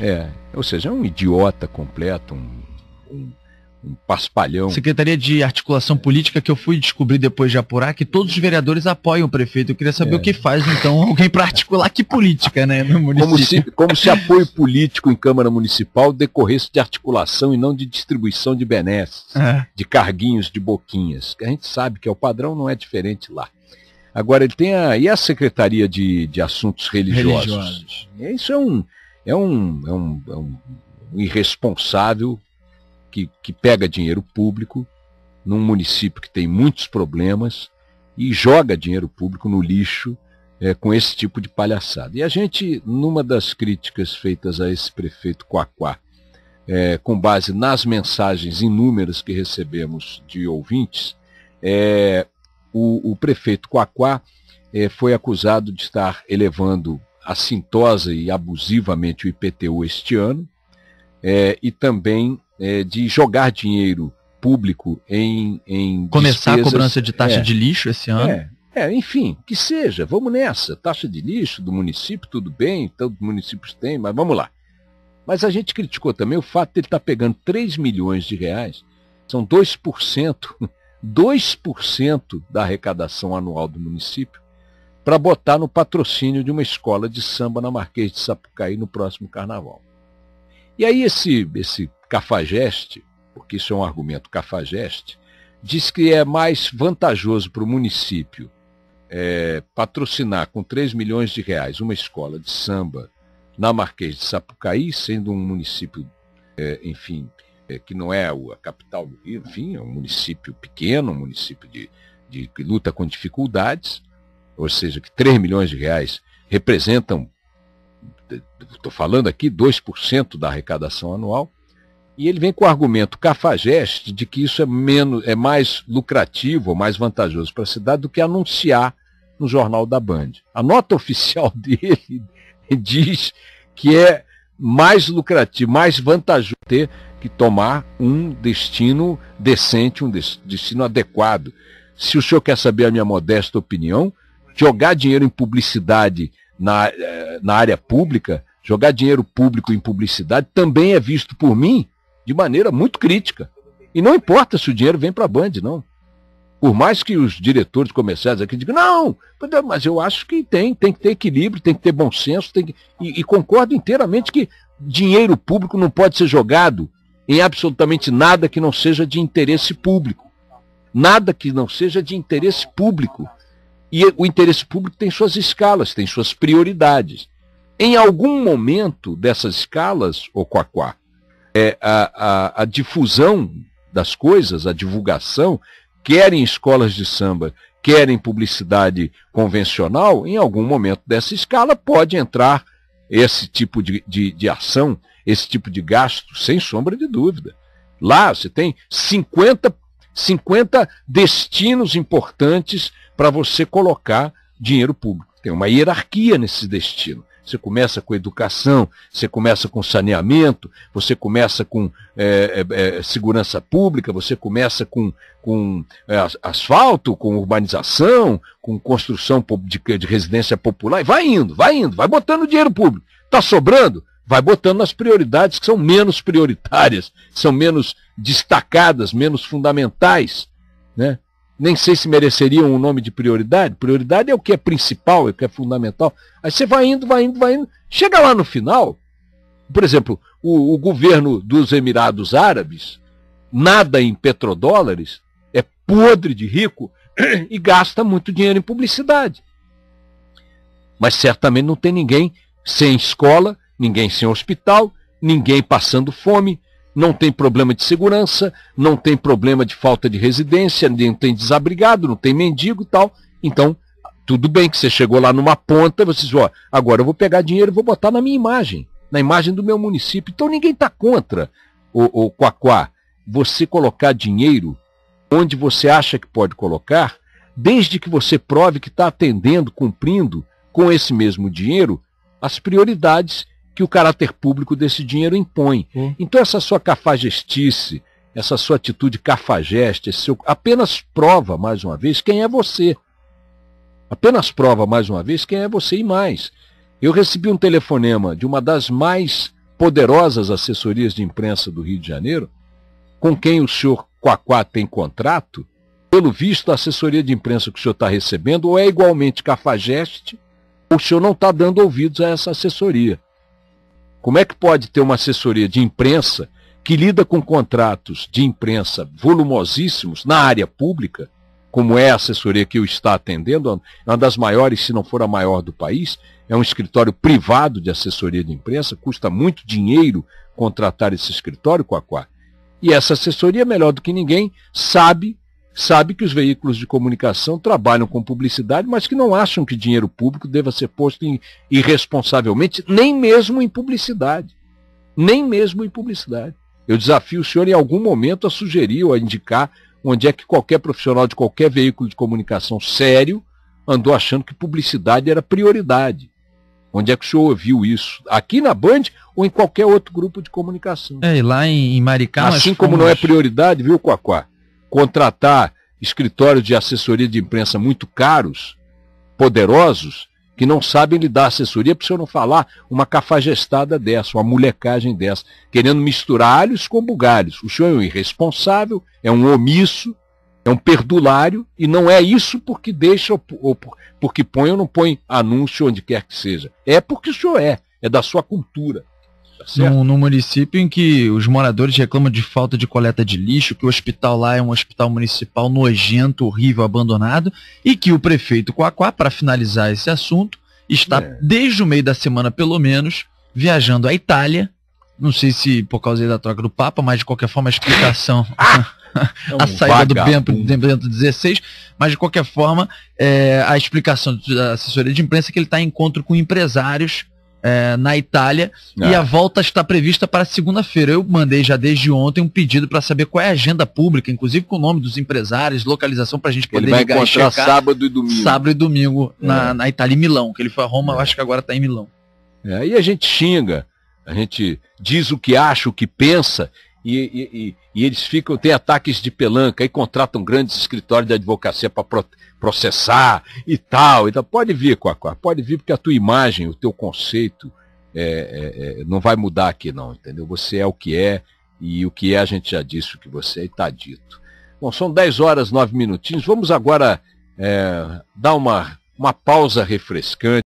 É, ou seja, é um idiota completo, um, um, um paspalhão. Secretaria de Articulação Política que eu fui descobrir depois de apurar que todos os vereadores apoiam o prefeito. Eu queria saber é. o que faz então alguém para articular que política, né, no município. Como se, como se apoio político em Câmara Municipal decorresse de articulação e não de distribuição de benesses, é. de carguinhos, de boquinhas. A gente sabe que é, o padrão não é diferente lá. Agora ele tem a. E a Secretaria de, de Assuntos Religiosos? Religiosos. Isso é um, é um, é um, é um irresponsável que, que pega dinheiro público num município que tem muitos problemas e joga dinheiro público no lixo é, com esse tipo de palhaçada. E a gente, numa das críticas feitas a esse prefeito Quaquá, é, com base nas mensagens inúmeras que recebemos de ouvintes, é, o, o, prefeito Quaquá é, foi acusado de estar elevando assintosa e abusivamente o IPTU este ano, é, e também é, de jogar dinheiro público em. em Começar despesas, a cobrança de taxa é, de lixo esse ano. É, é, enfim, que seja, vamos nessa. Taxa de lixo do município, tudo bem, todos os municípios têm, mas vamos lá. Mas a gente criticou também o fato de ele estar tá pegando 3 milhões de reais, são 2%, 2% da arrecadação anual do município, para botar no patrocínio de uma escola de samba na Marquês de Sapucaí no próximo carnaval. E aí esse, esse cafajeste, porque isso é um argumento cafajeste, diz que é mais vantajoso para o município é, patrocinar com 3 milhões de reais uma escola de samba na Marquês de Sapucaí, sendo um município, é, enfim, é, que não é a capital do Rio, enfim, é um município pequeno, um município de, de que luta com dificuldades, ou seja, que 3 milhões de reais representam, estou falando aqui, 2% da arrecadação anual, e ele vem com o argumento cafajeste de que isso é, menos, é mais lucrativo, mais vantajoso para a cidade do que anunciar no jornal da Band. A nota oficial dele diz que é mais lucrativo, mais vantajoso ter que tomar um destino decente, um destino adequado. Se o senhor quer saber a minha modesta opinião, jogar dinheiro em publicidade na, eh, na área pública, jogar dinheiro público em publicidade, também é visto por mim de maneira muito crítica. E não importa se o dinheiro vem para a Band, não. Por mais que os diretores comerciais aqui digam, não, mas eu acho que tem, tem que ter equilíbrio, tem que ter bom senso, tem que... e, e concordo inteiramente que dinheiro público não pode ser jogado em absolutamente nada que não seja de interesse público. Nada que não seja de interesse público. E o interesse público tem suas escalas, tem suas prioridades. Em algum momento dessas escalas, o Quaquá, é, a, a, a difusão das coisas, a divulgação, querem escolas de samba, querem publicidade convencional, em algum momento dessa escala pode entrar esse tipo de, de, de, ação, esse tipo de gasto, sem sombra de dúvida. Lá você tem 50 50 destinos importantes para você colocar dinheiro público. Tem uma hierarquia nesse destino. Você começa com educação, você começa com saneamento, você começa com é, é, é segurança pública, você começa com, com é, asfalto, com urbanização, com construção de, de residência popular, e vai indo, vai indo, vai botando dinheiro público. Está sobrando? vai botando as prioridades que são menos prioritárias, são menos destacadas, menos fundamentais, né? Nem sei se mereceriam o um nome de prioridade. Prioridade é o que é principal, é o que é fundamental. Aí você vai indo, vai indo, vai indo. Chega lá no final, por exemplo, o, o governo dos Emirados Árabes nada em petrodólares, é podre de rico e gasta muito dinheiro em publicidade. Mas certamente não tem ninguém sem escola, ninguém sem hospital, ninguém passando fome, não tem problema de segurança, não tem problema de falta de residência, não tem desabrigado, não tem mendigo e tal. Então, tudo bem que você chegou lá numa ponta, você diz, ó, agora eu vou pegar dinheiro e vou botar na minha imagem, na imagem do meu município. Então ninguém está contra, o, o Quaquá, você colocar dinheiro onde você acha que pode colocar, desde que você prove que está atendendo, cumprindo com esse mesmo dinheiro as prioridades que o caráter público desse dinheiro impõe. Hum. Então essa sua cafajestice, essa sua atitude cafajeste, seu, apenas prova mais uma vez quem é você. Apenas prova mais uma vez quem é você e mais. Eu recebi um telefonema de uma das mais poderosas assessorias de imprensa do Rio de Janeiro, com quem o senhor Quaquá tem contrato. Pelo visto, a assessoria de imprensa que o senhor está recebendo ou é igualmente cafajeste, ou o senhor não está dando ouvidos a essa assessoria. Como é que pode ter uma assessoria de imprensa que lida com contratos de imprensa volumosíssimos na área pública, como é a assessoria que o está atendendo, é uma das maiores, se não for a maior do país, é um escritório privado de assessoria de imprensa, custa muito dinheiro contratar esse escritório, Quaquá. E essa assessoria, melhor do que ninguém, sabe sabe que os veículos de comunicação trabalham com publicidade, mas que não acham que dinheiro público deva ser posto em, irresponsavelmente, nem mesmo em publicidade. Nem mesmo em publicidade. Eu desafio o senhor em algum momento a sugerir ou a indicar onde é que qualquer profissional de qualquer veículo de comunicação sério andou achando que publicidade era prioridade. Onde é que o senhor ouviu isso? Aqui na Band ou em qualquer outro grupo de comunicação? É, e lá em, Maricá. Assim como fomos... não é prioridade, viu, Coacá? contratar escritórios de assessoria de imprensa muito caros, poderosos, que não sabem lhe dar assessoria, para o senhor não falar uma cafajestada dessa, uma molecagem dessa, querendo misturar alhos com bugalhos. O senhor é um irresponsável, é um omisso, é um perdulário, e não é isso porque deixa, ou porque põe ou não põe anúncio onde quer que seja. É porque o senhor é, é da sua cultura. Tá num, município em que os moradores reclamam de falta de coleta de lixo, que o hospital lá é um hospital municipal nojento, horrível, abandonado, e que o prefeito Coacá, para finalizar esse assunto, está é. desde o meio da semana, pelo menos, viajando à Itália. Não sei se por causa da troca do Papa, mas de qualquer forma a explicação. É ah! um a saída do Bento 16. mas de qualquer forma, é, a explicação da assessoria de imprensa é que ele está em encontro com empresários é, na Itália ah. e é. a volta está prevista para segunda-feira. Eu mandei já desde ontem um pedido para saber qual é a agenda pública, inclusive com o nome dos empresários, localização para a gente poder ele vai ligar encontrar e checar. sábado e domingo. Sábado e domingo é. na, na Itália, em Milão, que ele foi a Roma, é. eu acho que agora está em Milão. É, e a gente xinga, a gente diz o que acha, o que pensa e, e, e, eles ficam, tem ataques de pelanca e contratam grandes escritórios de advocacia para pro, processar e tal. Então, pode vir, Quaquá, pode vir, porque a tua imagem, o teu conceito é, é, é, não vai mudar aqui, não, entendeu? Você é o que é, e o que é a gente já disse o que você é e está dito. Bom, são 10 horas, 9 minutinhos. Vamos agora é, dar uma, uma pausa refrescante.